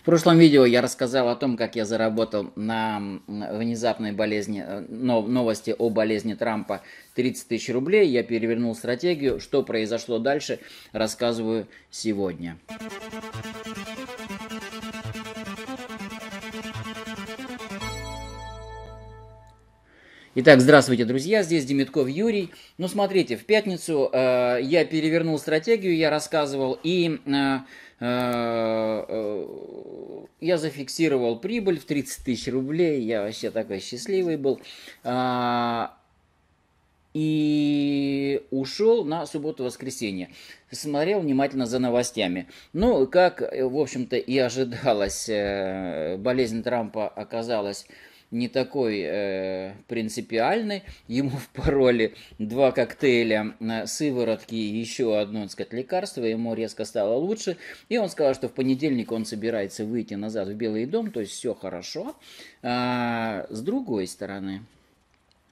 В прошлом видео я рассказал о том, как я заработал на внезапной болезни, э, новости о болезни Трампа 30 тысяч рублей. Я перевернул стратегию. Что произошло дальше, рассказываю сегодня. Итак, здравствуйте, друзья, здесь Демитков Юрий. Ну, смотрите, в пятницу э, я перевернул стратегию, я рассказывал, и э, э, э я зафиксировал прибыль в 30 тысяч рублей, я вообще такой счастливый был, э, и ушел на субботу-воскресенье. Смотрел внимательно за новостями. Ну, как, в общем-то, и ожидалось, э, болезнь Трампа оказалась не такой э, принципиальный. Ему в пароле два коктейля э, сыворотки и еще одно, так сказать, лекарство. Ему резко стало лучше. И он сказал, что в понедельник он собирается выйти назад в Белый дом, то есть все хорошо. А, с другой стороны,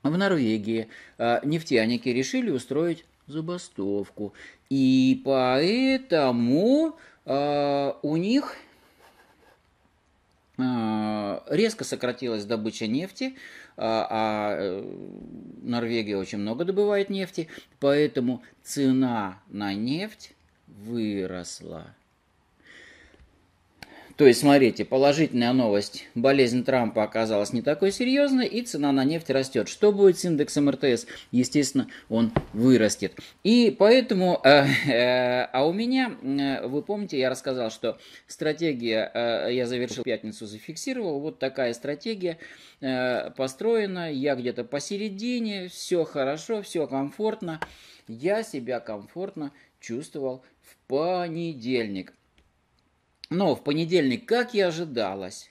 в Норвегии а, нефтяники решили устроить забастовку. И поэтому а, у них Э, резко сократилась добыча нефти, э, а э, Норвегия очень много добывает нефти, поэтому цена на нефть выросла. То есть, смотрите, положительная новость. Болезнь Трампа оказалась не такой серьезной, и цена на нефть растет. Что будет с индексом РТС? Естественно, он вырастет. И поэтому, э, э, а у меня, э, вы помните, я рассказал, что стратегия, э, я завершил пятницу, зафиксировал, вот такая стратегия э, построена, я где-то посередине, все хорошо, все комфортно. Я себя комфортно чувствовал в понедельник. Но в понедельник, как и ожидалось,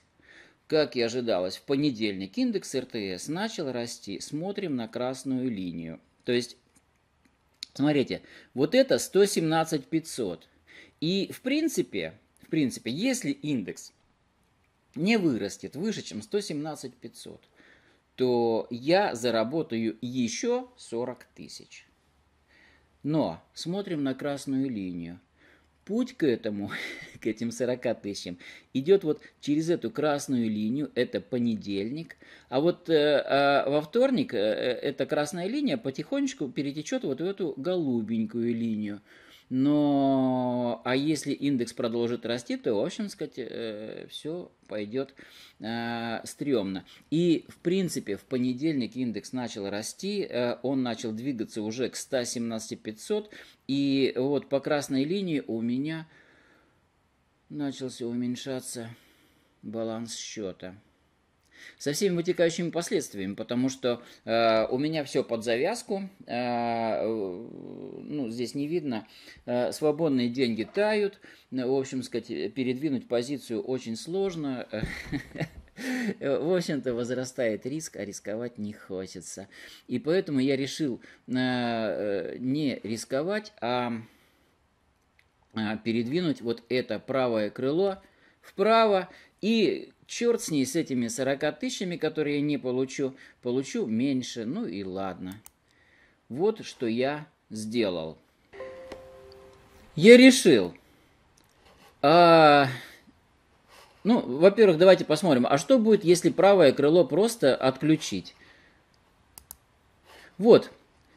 как и ожидалось, в понедельник индекс РТС начал расти. Смотрим на красную линию. То есть, смотрите, вот это 117 500. И в принципе, в принципе, если индекс не вырастет выше, чем 117 500, то я заработаю еще 40 тысяч. Но смотрим на красную линию путь к этому, к этим 40 тысячам, идет вот через эту красную линию, это понедельник, а вот э, а во вторник э, э, эта красная линия потихонечку перетечет вот в эту голубенькую линию. Но, а если индекс продолжит расти, то, в общем, сказать, э, все пойдет э, стрёмно. И, в принципе, в понедельник индекс начал расти, э, он начал двигаться уже к 117 500, и вот по красной линии у меня начался уменьшаться баланс счета со всеми вытекающими последствиями, потому что э, у меня все под завязку, э, э, ну, здесь не видно, э, свободные деньги тают, в общем, сказать, передвинуть позицию очень сложно, э, в общем-то, возрастает риск, а рисковать не хочется. И поэтому я решил э, не рисковать, а э, передвинуть вот это правое крыло вправо и Черт с ней, с этими 40 тысячами, которые я не получу. Получу меньше, ну и ладно. Вот что я сделал. Я решил. А, ну, во-первых, давайте посмотрим, а что будет, если правое крыло просто отключить? Вот,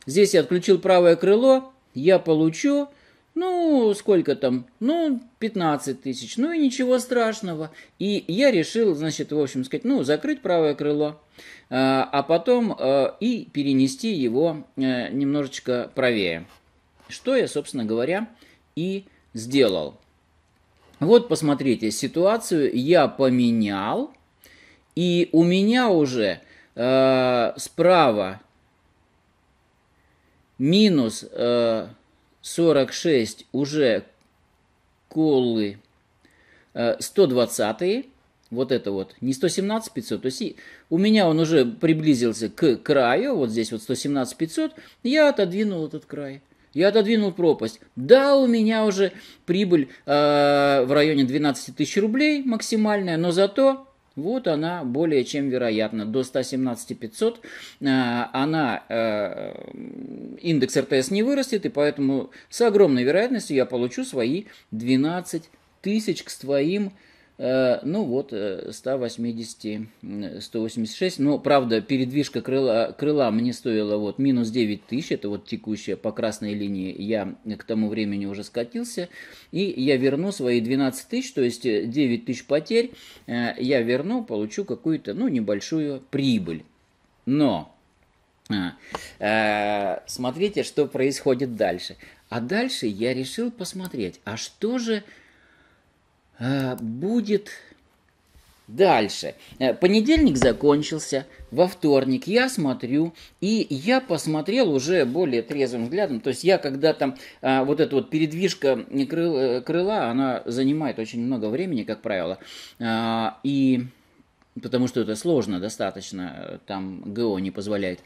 здесь я отключил правое крыло, я получу ну, сколько там? Ну, 15 тысяч. Ну и ничего страшного. И я решил, значит, в общем сказать, ну, закрыть правое крыло, а, а потом а, и перенести его э, немножечко правее. Что я, собственно говоря, и сделал. Вот, посмотрите, ситуацию я поменял, и у меня уже э, справа минус... Э, 46 уже колы 120 э, вот это вот, не 117 500, то есть у меня он уже приблизился к краю, вот здесь вот 117 500, я отодвинул этот край. Я отодвинул пропасть. Да, у меня уже прибыль э, в районе 12 тысяч рублей максимальная, но зато вот она более чем вероятно. До 117 500 э, она, э, индекс РТС не вырастет, и поэтому с огромной вероятностью я получу свои 12 тысяч к своим Э, ну вот 180, э, 186, но правда передвижка крыла, крыла мне стоила вот минус 9 тысяч, это вот текущая по красной линии, я к тому времени уже скатился, и я верну свои 12 тысяч, то есть 9 э, тысяч потерь, я верну, получу какую-то, ну, небольшую прибыль. Но смотрите, что происходит дальше. А дальше я решил посмотреть, а что же а, будет Дальше. Э, понедельник закончился, во вторник я смотрю, и я посмотрел уже более трезвым взглядом. То есть я когда там а, вот эта вот передвижка э, крыла, она занимает очень много времени, как правило. А, и потому что это сложно достаточно, там ГО не позволяет.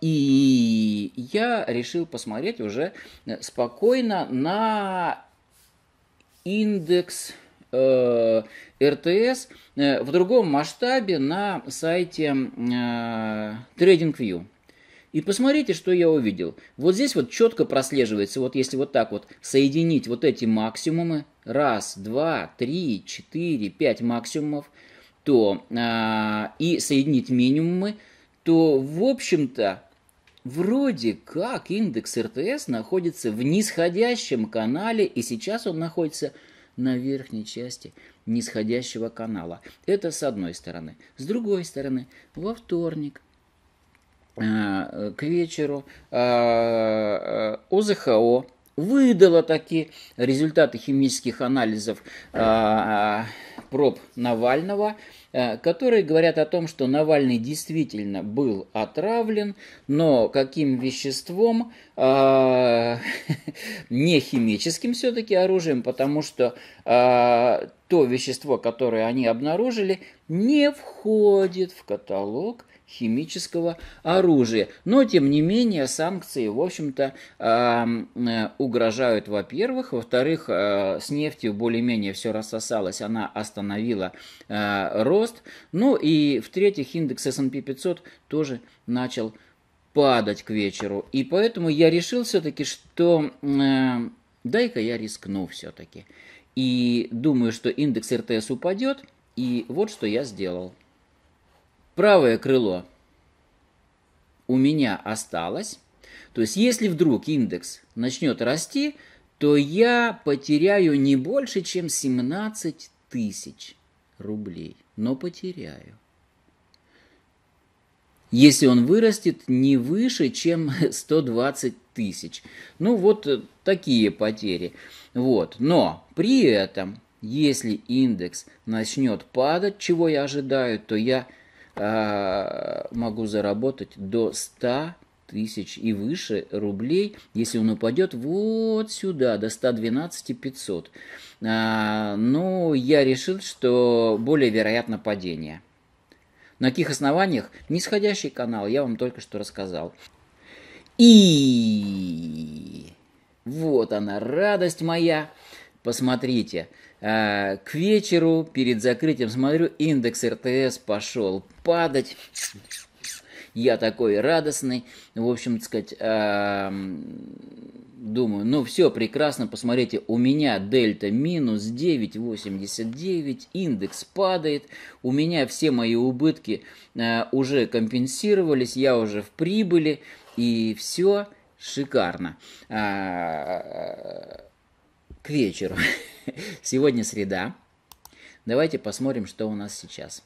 и я решил посмотреть уже э, спокойно на индекс э, РТС э, в другом масштабе на сайте э, TradingView. И посмотрите, что я увидел. Вот здесь вот четко прослеживается, вот если вот так вот соединить вот эти максимумы, раз, два, три, четыре, пять максимумов, то э, и соединить минимумы, то, в общем-то, вроде как индекс РТС находится в нисходящем канале, и сейчас он находится на верхней части нисходящего канала. Это с одной стороны. С другой стороны, во вторник э, э, к вечеру ОЗХО э, выдало такие результаты химических анализов проб Навального – Э, которые говорят о том, что Навальный действительно был отравлен, но каким веществом, э, не химическим все-таки оружием, потому что э, то вещество, которое они обнаружили, не входит в каталог химического оружия. Но, тем не менее, санкции, в общем-то, э, угрожают, во-первых. Во-вторых, э, с нефтью более-менее все рассосалось, она остановила э, рост. Ну и, в-третьих, индекс S&P 500 тоже начал падать к вечеру. И поэтому я решил все-таки, что э, дай-ка я рискну все-таки. И думаю, что индекс РТС упадет. И вот что я сделал правое крыло у меня осталось. То есть, если вдруг индекс начнет расти, то я потеряю не больше, чем 17 тысяч рублей. Но потеряю. Если он вырастет не выше, чем 120 тысяч. Ну, вот э, такие потери. Вот. Но при этом, если индекс начнет падать, чего я ожидаю, то я а, могу заработать до 100 тысяч и выше рублей, если он упадет вот сюда, до 112 500. А, ну, я решил, что более вероятно падение. На каких основаниях? Нисходящий канал, я вам только что рассказал. И вот она, радость моя. Посмотрите, а, к вечеру, перед закрытием, смотрю, индекс РТС пошел падать. Я такой радостный. В общем, так сказать, а, думаю, ну все, прекрасно, посмотрите, у меня дельта минус 9,89, индекс падает, у меня все мои убытки а, уже компенсировались, я уже в прибыли, и все шикарно к вечеру. Сегодня среда. Давайте посмотрим, что у нас сейчас.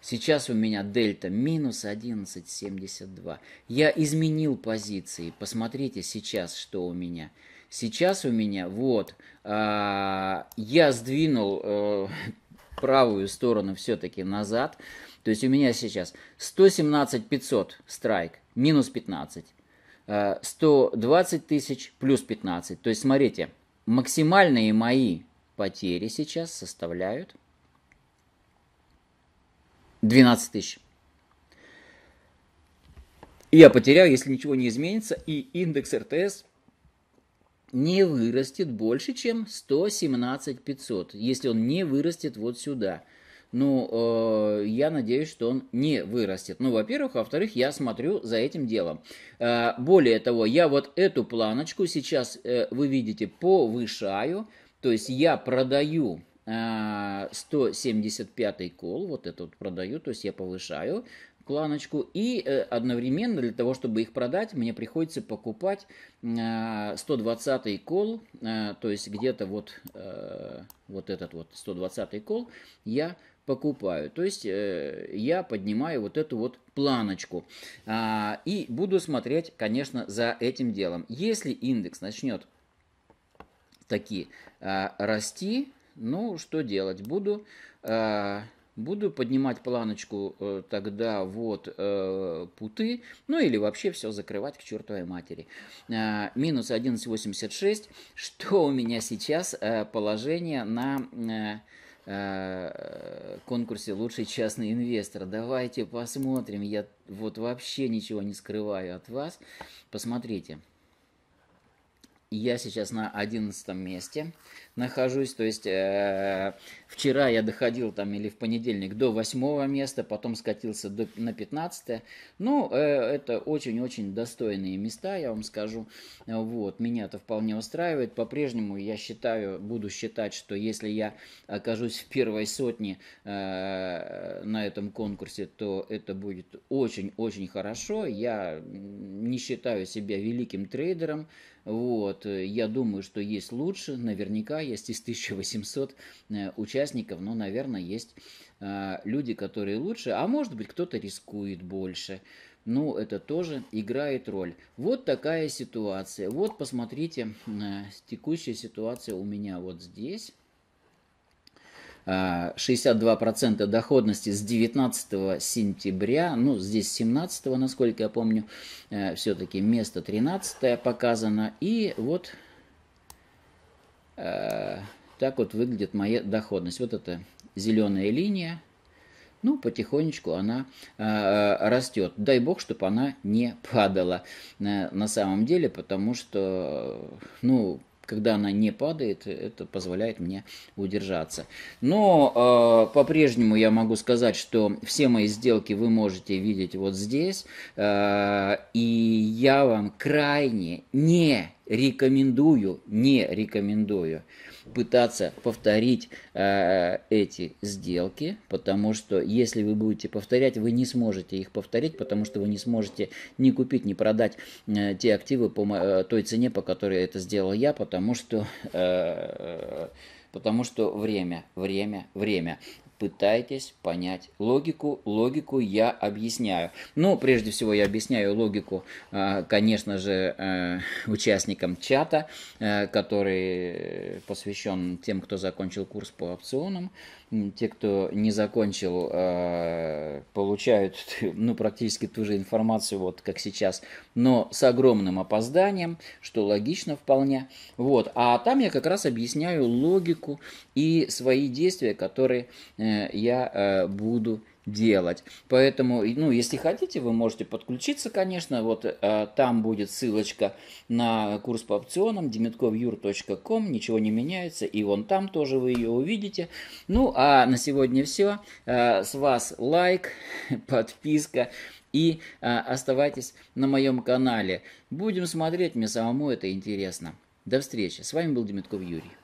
Сейчас у меня дельта минус 11,72. Я изменил позиции. Посмотрите сейчас, что у меня. Сейчас у меня, вот, э, я сдвинул э, правую сторону все-таки назад. То есть у меня сейчас 117 500 страйк, минус 15. 120 э, тысяч плюс 15. То есть смотрите, максимальные мои потери сейчас составляют 12 тысяч. Я потеряю, если ничего не изменится, и индекс РТС не вырастет больше, чем 117 500, если он не вырастет вот сюда – ну, э, я надеюсь, что он не вырастет. Ну, во-первых, во-вторых, я смотрю за этим делом. Э, более того, я вот эту планочку сейчас, э, вы видите, повышаю, то есть я продаю 175 э, кол, вот эту вот продаю, то есть я повышаю планочку, и э, одновременно для того, чтобы их продать, мне приходится покупать э, 120 кол, э, то есть где-то вот, э, вот этот вот 120 кол я покупаю. То есть э, я поднимаю вот эту вот планочку а, и буду смотреть, конечно, за этим делом. Если индекс начнет таки а, расти, ну что делать? Буду а, буду поднимать планочку э, тогда вот э, путы, ну или вообще все закрывать к чертовой матери. А, минус Э, минус 11,86, что у меня сейчас э, положение на... Э, Э, конкурсе «Лучший частный инвестор». Давайте посмотрим. Я вот вообще ничего не скрываю от вас. Посмотрите я сейчас на одиннадцатом месте нахожусь, то есть э, вчера я доходил там или в понедельник до восьмого места, потом скатился до, на пятнадцатое. Ну, э, это очень-очень достойные места, я вам скажу. Вот, меня это вполне устраивает. По-прежнему я считаю, буду считать, что если я окажусь в первой сотне э, на этом конкурсе, то это будет очень-очень хорошо. Я не считаю себя великим трейдером, вот, э, я думаю, что есть лучше, наверняка есть из 1800 э, участников, но, наверное, есть э, люди, которые лучше, а может быть, кто-то рискует больше. Ну, это тоже играет роль. Вот такая ситуация. Вот, посмотрите, текущая ситуация у меня вот здесь. 62% а, доходности с 19 сентября, ну здесь 17, насколько я помню, э, все-таки место 13 показано. И вот э, так вот выглядит моя доходность. Вот эта зеленая линия, ну, потихонечку она э, растет. Дай бог, чтобы она не падала на самом деле, потому что, ну, когда она не падает, это позволяет мне удержаться. Но э, по-прежнему я могу сказать, что все мои сделки вы можете видеть вот здесь. Э, и я вам крайне не рекомендую, не рекомендую пытаться повторить э, эти сделки, потому что если вы будете повторять, вы не сможете их повторить, потому что вы не сможете ни купить, ни продать э, те активы по э, той цене, по которой это сделал я, потому что... Э, э потому что время, время, время пытайтесь понять логику. Логику я объясняю. Но прежде всего я объясняю логику, э, конечно же, э, участникам чата, э, который посвящен тем, кто закончил курс по опционам. Те, кто не закончил, получают ну, практически ту же информацию, вот как сейчас, но с огромным опозданием, что логично вполне. Вот. А там я как раз объясняю логику и свои действия, которые я э, буду делать. Поэтому, ну, если хотите, вы можете подключиться, конечно, вот э, там будет ссылочка на курс по опционам demetkovyur.com, ничего не меняется, и вон там тоже вы ее увидите. Ну, а на сегодня все. Э, с вас лайк, подписка и э, оставайтесь на моем канале. Будем смотреть, мне самому это интересно. До встречи. С вами был Демитков Юрий.